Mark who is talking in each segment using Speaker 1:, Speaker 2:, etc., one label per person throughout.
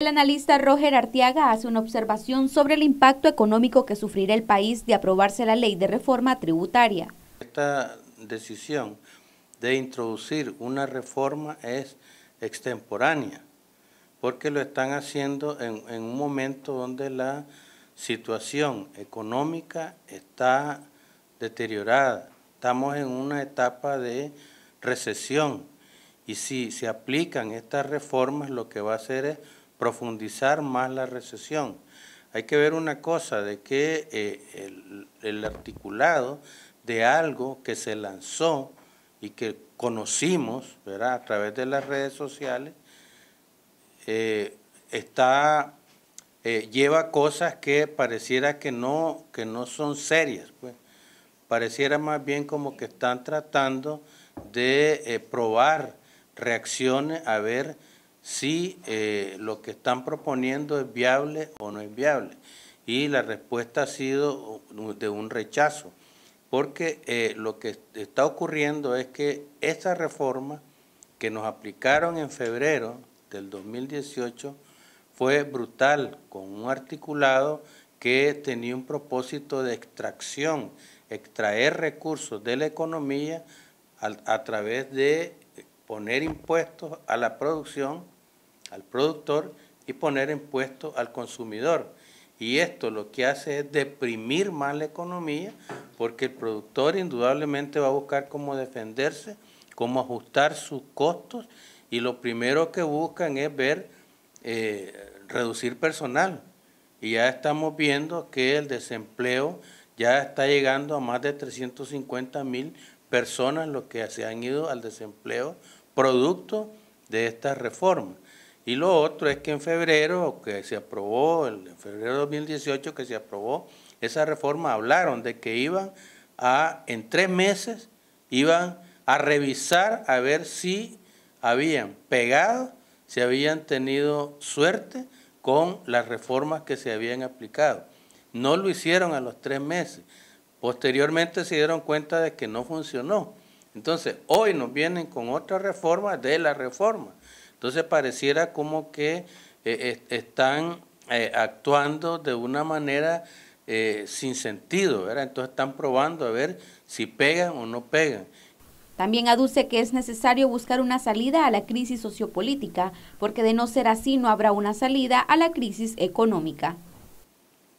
Speaker 1: El analista Roger Artiaga hace una observación sobre el impacto económico que sufrirá el país de aprobarse la ley de reforma tributaria.
Speaker 2: Esta decisión de introducir una reforma es extemporánea, porque lo están haciendo en, en un momento donde la situación económica está deteriorada. Estamos en una etapa de recesión y si se aplican estas reformas lo que va a hacer es profundizar más la recesión. Hay que ver una cosa, de que eh, el, articulado de algo que se lanzó y que conocimos ¿verdad? a través de las redes sociales, eh, está, eh, lleva cosas que pareciera que no, que no son serias. Pues. Pareciera más bien como que están tratando de probar reacciones a ver si eh, lo que están proponiendo es viable o no es viable. Y la respuesta ha sido de un rechazo, porque eh, lo que está ocurriendo es que esta reforma que nos aplicaron en febrero del 2018 fue brutal, con un articulado que tenía un propósito de extracción, extraer recursos de la economía a través de poner impuestos a la producción, al productor y poner impuestos al consumidor. Y esto lo que hace es deprimir más la economía porque el productor indudablemente va a buscar cómo defenderse, cómo ajustar sus costos y lo primero que buscan es ver eh, reducir personal. Y ya estamos viendo que el desempleo ya está llegando a más de 350 mil personas los que se han ido al desempleo producto de estas reformas. Y lo otro es que en febrero, que se aprobó, en febrero de 2018 que se aprobó esa reforma, hablaron de que iban a, en tres meses, iban a revisar a ver si habían pegado, si habían tenido suerte con las reformas que se habían aplicado. No lo hicieron a los tres meses. Posteriormente se dieron cuenta de que no funcionó. Entonces, hoy nos vienen con otra reforma de la reforma. Entonces, pareciera como que eh, eh, están eh, actuando de una manera sin sentido, Entonces, están probando a ver si pegan o no pegan.
Speaker 1: También aduce que es necesario buscar una salida a la crisis sociopolítica, porque de no ser así no habrá una salida a la crisis económica.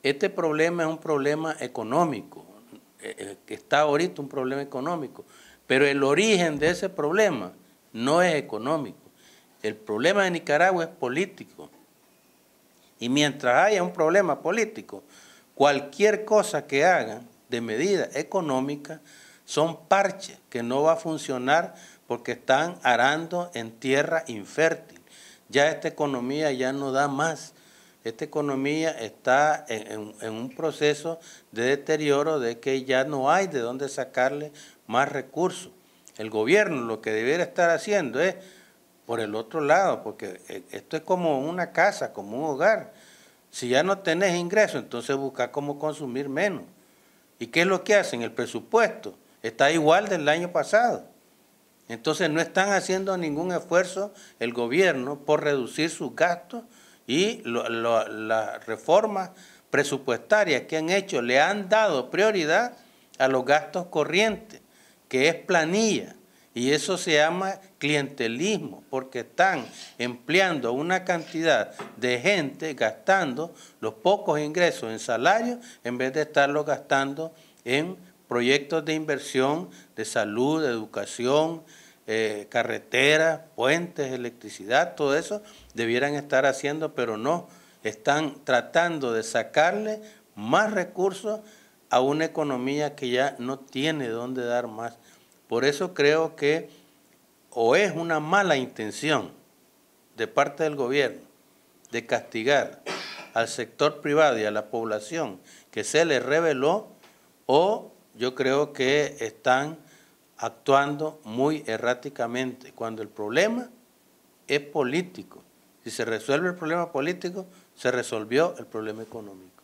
Speaker 2: Este problema es un problema económico, está ahorita un problema económico, pero el origen de ese problema no es económico. El problema de Nicaragua es político. Y mientras haya un problema político, cualquier cosa que hagan de medida económica son parches que no va a funcionar porque están arando en tierra infértil. Ya esta economía ya no da más. Esta economía está en, en un proceso de deterioro de que ya no hay de dónde sacarle más recursos. El gobierno lo que debiera estar haciendo es por el otro lado, porque eh, esto es como una casa, como un hogar. Si ya no tenés ingresos, entonces busca cómo consumir menos. ¿Y qué es lo que hacen? El presupuesto está igual del año pasado. Entonces no están haciendo ningún esfuerzo el gobierno por reducir sus gastos y las reformas presupuestarias que han hecho le han dado prioridad a los gastos corrientes que es planilla. Y eso se llama clientelismo, porque están empleando una cantidad de gente gastando los pocos ingresos en salario en vez de estarlos gastando en proyectos de inversión de salud, de educación, eh, carreteras, puentes, electricidad, todo eso debieran estar haciendo, pero no, están tratando de sacarle más recursos a una economía que ya no tiene dónde dar más. Por eso creo que o es una mala intención de parte del gobierno de castigar al sector privado y a la población que se le reveló, o yo creo que están actuando muy erráticamente, cuando el problema es político. Si se resuelve el problema político, se resolvió el problema económico.